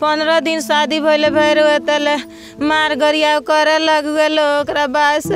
पंद्रह दिन शादी भैले भैर मार गरिया करे लग गए बस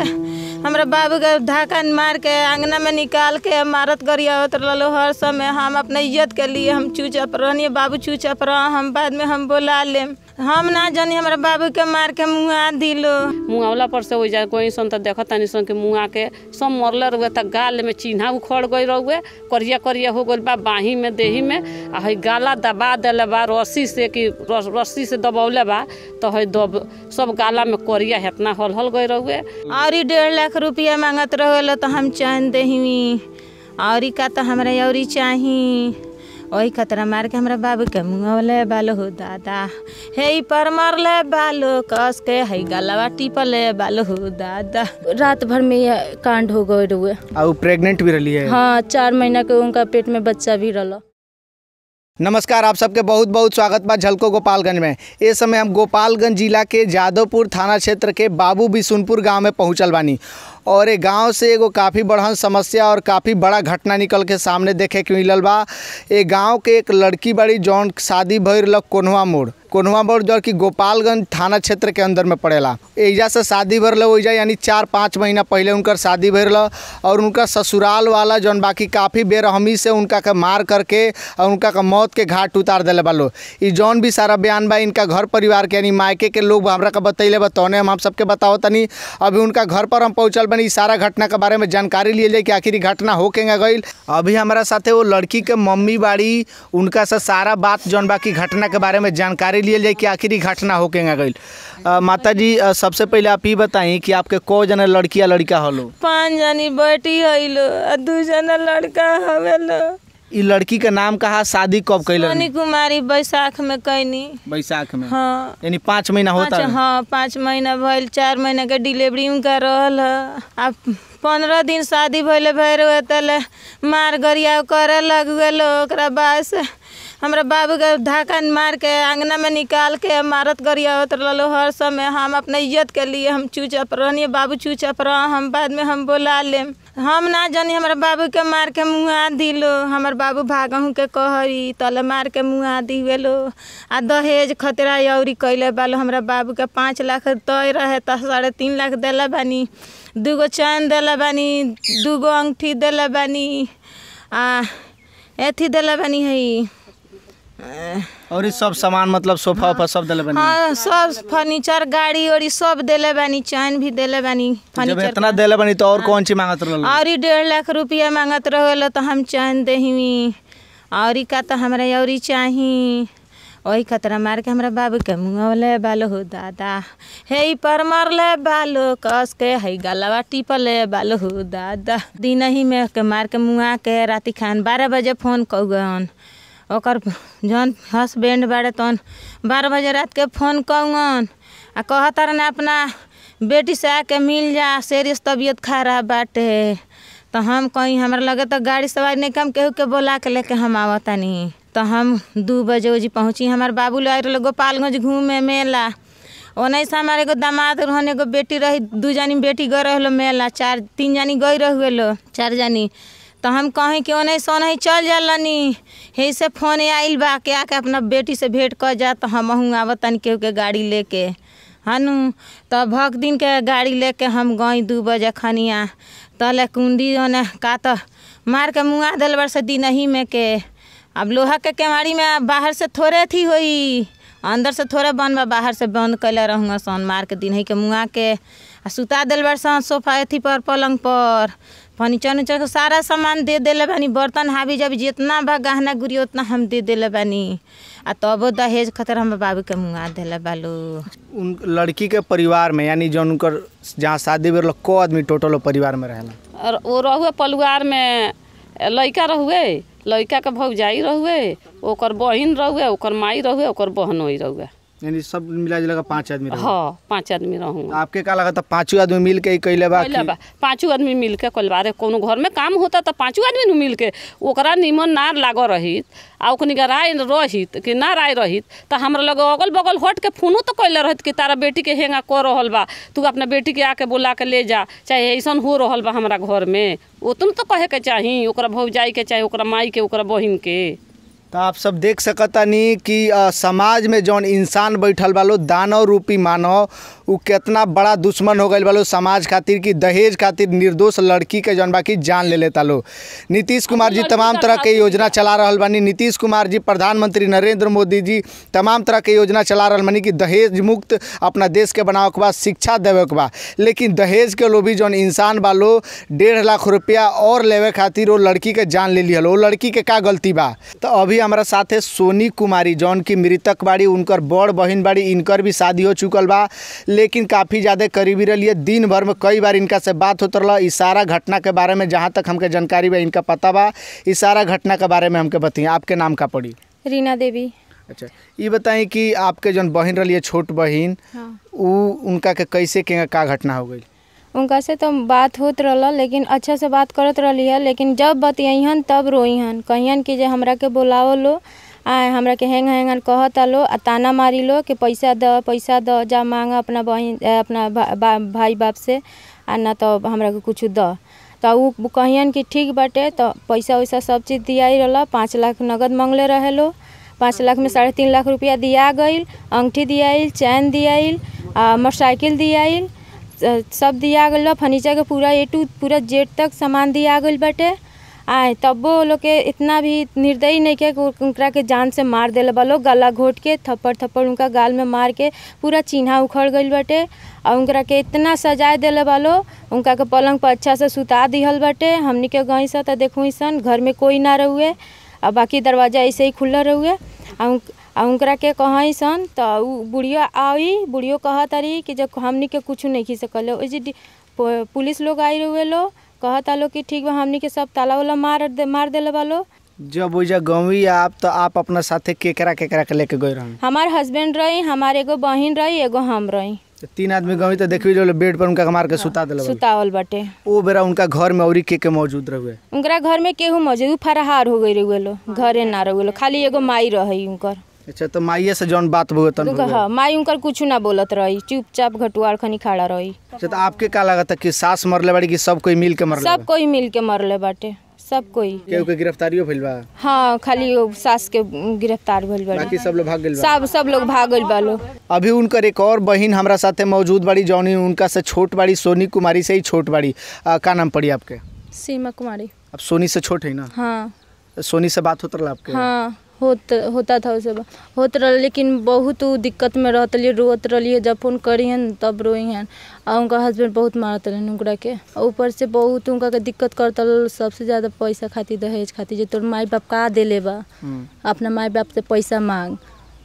हमारे से बाबू के धाका मार के आंगना में निकाल के मारत गरिया उतरलो हर समय हम अपने इज्जत के लिए हम चूचप रहनी बाबू चूचप रह हम बाद में हम बोला लेम हम ना जानी हमारे बाबू के मार के मुआ दिलो मुँहला पर से वही कोई सन तो देखा तनी सन के मुँह के सब मरल रुए तो गाल में चिन्हा उखड़ गई रहुए करिया करिया हो गल बा बाही में देही में आ हई गाला दबा दिले बा रस्सी से कि रस्सी से दबौले बा तो हई दब सब गाला में करिया इतना हल हल गई रुए और डेढ़ लाख रुपया मांगत रहे तो हम चैन दही और का तो हमारा और चाहिए वही खतरा मार के हमारा बाबू के मुँह बालो हो दादा हे पर मरल बालो कस के हे गलवा टिपल बालो हो दादा रात भर में कांड हो गए प्रेग्नेंट भी रही है हाँ चार महीना के उनका पेट में बच्चा भी रहा नमस्कार आप सबके बहुत बहुत स्वागत बा झलको गोपालगंज में इस समय हम गोपालगंज जिला के जादवपुर थाना क्षेत्र के बाबू बिसुनपुर गांव में पहुंचल बानी और ये गांव से एगो काफ़ी बड़हन समस्या और काफ़ी बड़ा घटना निकल के सामने देखे के मिलल बा ये गांव के एक लड़की बड़ी जौन शादी भैर लग कोनवा मोड़ कोनवा जो की गोपालगंज थाना क्षेत्र के अंदर में पड़ेला एजा से शादी भरल ओजा यानी चार पाँच महीना पहले उनका शादी भरल और उनका ससुराल वाला जो बाकी काफ़ी बेरहमी से उनका का मार करके और उनका का मौत के घाट उतार दिले बा लोग जौन भी सारा बयान बा इनका घर परिवार के यानी मायके के लोग हमरा का बतैले बा हम सबके बताओ तनी अभी उनका घर पर हम पहुँचल बनी सारा घटना के बारे में जानकारी लिए जाए कि आखिर घटना हो केंगा गई अभी हमारा साथे वो लड़की के मम्मी बाड़ी उनका सा सारा बात जौन बाकी घटना के बारे में जानकारी लिए लियल जाए कि आखिरी घटना हो के गई माता जी सबसे पहले आप ही बताई कि आपके को जना लड़किया लड़का हलो पाँच जनी बेटी हलो दू जना लड़का हवेलो ये लड़की का नाम कहा शादी कब कैल सोनी कुमारी बैसाख में कैनी बैसाख में हाँ यानी पाँच महीना होता है हाँ पाँच महीना भइल चार महीना के डिलीवरी उनका है आप पंद्रह दिन शादी भैले भैर मार गरिया करे लग गए ओकरा हमारा बाबू के धाकन मार के आंगना में निकाल के मारत गरियावत रहो हर समय हम अपने इज्जत के लिए हम चूचप रहनी बाबू चूचप रह हम बाद में हम बोला लेम हम ना जानी हमारे बाबू के मार के मुँह दिलो हमारे बाबू भागहूँ के कहरी तल मार के मुँहा दिवेलो आ दहेज खतरा यौरी कैले बालो हमारे बाबू के पाँच लाख तय रहे तो साढ़े तीन लाख दिला बानी दूगो चैन दिल बानी दूगो अंगूठी दिला बानी आ अथी दिल बानी हई और इस सब सामान मतलब सोफा हाँ, सब दिले बनी हाँ सब फर्नीचर गाड़ी और इस सब दिले बनी चैन भी दिले बनी फर्नीचर इतना दिले बनी तो और हाँ, कौन चीज मांगत रहो और ही डेढ़ लाख रुपया मांगत रहो तो हम चैन देवी और का तो हमारे और चाही वही खतरा मार के हमारा बाबू के मुँह ले बालो हो दादा हे पर मर ले बालो कस के है गलावा टिपल ले बालो हो दादा दिन ही में के मार के मुँह के राति खान बारह बजे फोन कौन और जौन हसबेंड बाड़े तौन बारह बजे रात के फोन कौन आ कह तारन अपना बेटी से आके मिल जा सीरियस तबियत खराब बाटे तो हम कहीं हमारे लगे तो गाड़ी सवारी नहीं कम केहू के बोला के लेके हम आवतानी तो हम दू बजे उजी पहुँची हमारे बाबू लाइ रहे गोपालगंज घूमे मेला ओने से हमारे एगो दामाद रहन एगो बेटी रही दू जानी बेटी गए रहे मेला चार तीन जानी गई रहो चार जानी तो हम कहें कि ओने सोन ही चल जानी हे से फोन आइल बा के आके अपना बेटी से भेंट कर जा तो आब तन केहू के गाड़ी लेके हनु तो भग दिन के गाड़ी लेके हम गई दू बजे खनिया तले कुंडी ओने का तो मार के मुँह दिल से दिन ही में के अब लोहा के केवाड़ी में बाहर से थोड़े थी हो अंदर से थोड़े बन बा बाहर से बंद कैले रहूँगा सन मार के दिन ही के मुँह के आ सुता दिल सन सोफा अथी पर पलंग पर फर्नीचर उचर का सारा सामान दे दिले बानी बर्तन हावी जब जितना बा गहना गुरी उतना हम दे दिले बानी आ तब दहेज खतर हम बाबू के मुँगा दिले बालू उन लड़की के परिवार में यानी जो उनकर जहाँ शादी भेल को आदमी टोटल परिवार में रहेला और वो रहुए परिवार में लड़का रहुए लड़का के भौजाई रहुए ओकर बहन रहुए ओकर माई रहुए ओकर बहनोई रहुए यानी सब मिला जुला पाँच आदमी हाँ पाँच आदमी रहूँ आपके क्या लगा था पाँचों आदमी मिल के कैले बा पाँचों आदमी मिल के कलबारे कोनो घर में काम होता तो पाँचों आदमी न मिल के ओकरा निमन ना लागो रहित आ ओकनी का राय रहित कि ना राय रहित तो हमारा लगे अगल बगल हट के फोनो तो कैले रहित कि तारा बेटी के हेंगा कर रहा बा तू अपना बेटी के आके बुला के ले जा चाहे ऐसा हो रहा बा हमारा घर में वो तुम तो कहे के चाही भौजाई के चाहे माई के बहन के तो आप सब देख सकतानी कि समाज में जौन इंसान बैठल बा लो दानव रूपी मानव उ कितना बड़ा दुश्मन हो गए बलो समाज खातिर कि दहेज खातिर निर्दोष लड़की के जौन बाकी जान ले लेता लो नीतीश कुमार जी तमाम तरह के योजना चला रहा बनी नीतीश कुमार जी प्रधानमंत्री नरेंद्र मोदी जी तमाम तरह के योजना चला रहा बनी कि दहेज मुक्त अपना देश के बनाव के बा शिक्षा देवे के बाद लेकिन दहेज के लोभी जौन इंसान बा लो डेढ़ लाख रुपया और लेवे खातिर वो लड़की के जान ले लिया वो लड़की के का गलती बा तो अभी हमारा साथ है सोनी कुमारी जौन की मृतक बाड़ी उनकर बड़ बहन बाड़ी इनकर भी शादी हो चुकल बा लेकिन काफ़ी ज़्यादा करीबी रही है दिन भर में कई बार इनका से बात होते रहा इस सारा घटना के बारे में जहाँ तक हमके जानकारी बा इनका पता बा इस सारा घटना के बारे में हमके बताइए आपके नाम का पड़ी रीना देवी अच्छा ये बताएं कि आपके जो बहन रही है छोट बहन हाँ। उ उनका के कैसे के का घटना हो गई उनका से तो बात होत रहा लेकिन अच्छा से बात करत रही है लेकिन जब बतियान तब रोईहन कहियन कि जे हमरा के लो आए हमरा के हेंग हेंगन कहता लो आ ताना मारी लो कि पैसा द पैसा द जा मांग अपना बहन अपना भा, भा, भाई बाप से आ ना तो हमरा के कुछ द तो उ कहियन कि ठीक बाटे तो पैसा वैसा सब चीज़ दियाई रहा पाँच लाख नगद मांगले रहे लो पाँच लाख में साढ़े तीन लाख रुपया दिया गई अंगठी दियाइल चैन दिया आ मोटरसाइकिल दियाइल सब दिया गया फर्नीचर के पूरा ए टू पूरा जेड तक सामान दिया गया बटे आए तबो लोग के इतना भी निर्दयी नहीं के उनका के जान से मार दिले बा लोग गला घोट के थप्पड़ थप्पड़ उनका गाल में मार के पूरा चिन्हा उखड़ गई बटे और उनका के इतना सजाए दिल बा लोग उनका के पलंग पर अच्छा से सुता दिहल बटे हमने के गई से तो देखो सन घर में कोई ना रहुए और बाकी दरवाजा ऐसे ही खुला रहुए और के कहीं सन तो बुढ़ियो आई बुढ़ियो कहा तरी कि जब हमने के कुछ नहीं खी सकल पुलिस लोग आई हुए लोग कहता लो कि ठीक बा हमनी के सब ताला वाला मार दे, मार देले बालो जब ओजा गवी आप तो आप अपना साथे केकरा केकरा के लेके गए रहन हमार हस्बैंड रही हमार एगो बहिन रही एगो हम रही तीन आदमी गवी तो देखबी जो बेड पर उनका मार के हाँ, सुता दिल सुतावल बाटे ओ बेरा उनका घर में औरी के के मौजूद रहवे उनका घर में केहू मौजूद फरहार हो गई रहवे लो घरे ना रहवे लो खाली एगो माई रही उनकर अच्छा तो माइये से जौन बात हुए तन हाँ, माई उनकर कुछ ना बोलत रही चुपचाप घटुआर खनी खड़ा रही अच्छा तो आपके का लगा था कि सास मरले बाड़ी कि सब कोई मिल के मरले सब कोई मिल के मरले बाटे सब कोई केहू के गिरफ्तारियो भइल बा हां खाली सास के गिरफ्तार भइल बा बाकी सब लोग भाग गेल सब सब लोग भाग गइल बा लोग अभी उनकर एक और बहिन हमरा साथे मौजूद बाड़ी जौनी उनका से छोट बाड़ी सोनी कुमारी से ही छोट बाड़ी का नाम पड़ी आपके सीमा कुमारी अब सोनी से छोट है ना हाँ सोनी से बात होता आपके हाँ होत होता था उसे होत रहा लेकिन बहुत दिक्कत में रहते रहिए रोत रहिए जब फोन करी तब रोई हन और उनका हस्बैंड बहुत मारत रहन उनका के ऊपर से बहुत उनका के दिक्कत करते सबसे ज़्यादा पैसा खातिर दहेज खातिर जो तोर माई बाप का दिले बा हम्म। अपना माई बाप से पैसा मांग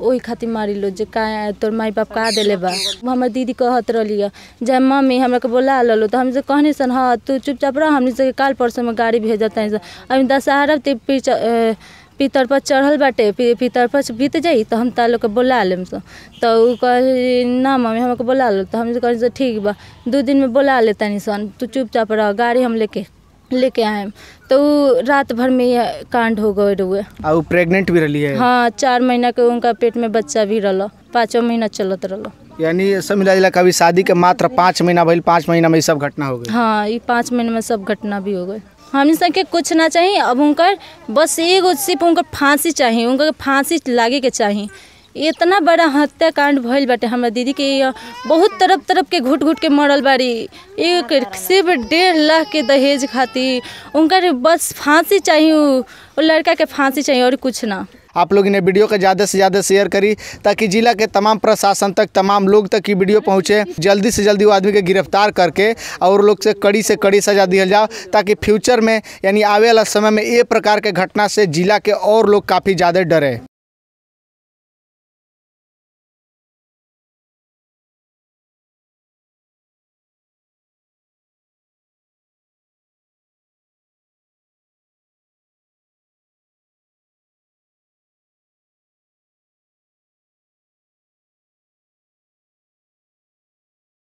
वही खातिर मारी लो जो का तोर माई बाप का दिले बा हमारे दीदी कहत रही जब मम्मी हमें के बोला ललो तो हम कहने सन हाँ तू चुपचाप रह हमने से काल परसों में गाड़ी भेजता है अभी दशहरा ते पीछे पितर पर चढ़ल बाटे पितर पर बीत जाई तो हम तार लोग के बोला लेम सो तो ऊ कही ना मम्मी हमको बोला लो तो हम कही ठीक बा दो दिन में बोला ले तनी सन तू चुपचाप रह गाड़ी हम लेके लेके आए तो रात भर में ये कांड हो गए रुए और प्रेग्नेंट भी रही है हाँ चार महीना के उनका पेट में बच्चा भी रहा पाँचों महीना चलत रहा यानी सब मिला जिला कभी शादी के मात्र पाँच महीना भाई पाँच महीना में सब घटना हो गई हाँ ये पाँच महीना में सब घटना भी हो गई हमने सबके कुछ ना चाहिए अब उनका बस एगो सिर्फ उनका फांसी चाहिए उनका फांसी लागे के चाहिए इतना बड़ा हत्याकांड भइल बाटे हमारे दीदी के बहुत तरफ तरफ के घुट घुट के मरल बारी एक सिर्फ डेढ़ लाख के दहेज खातिर उनका बस फांसी चाहिए वो लड़का के फांसी चाहिए और कुछ ना आप लोग इन्हें वीडियो का ज़्यादा से ज़्यादा शेयर करी ताकि जिला के तमाम प्रशासन तक तमाम लोग तक ये वीडियो पहुँचे जल्दी से जल्दी वो आदमी को गिरफ्तार करके और लोग से कड़ी से कड़ी सजा दिया जाओ ताकि फ्यूचर में यानी आने वाला समय में ये प्रकार के घटना से जिला के और लोग काफ़ी ज़्यादा डरे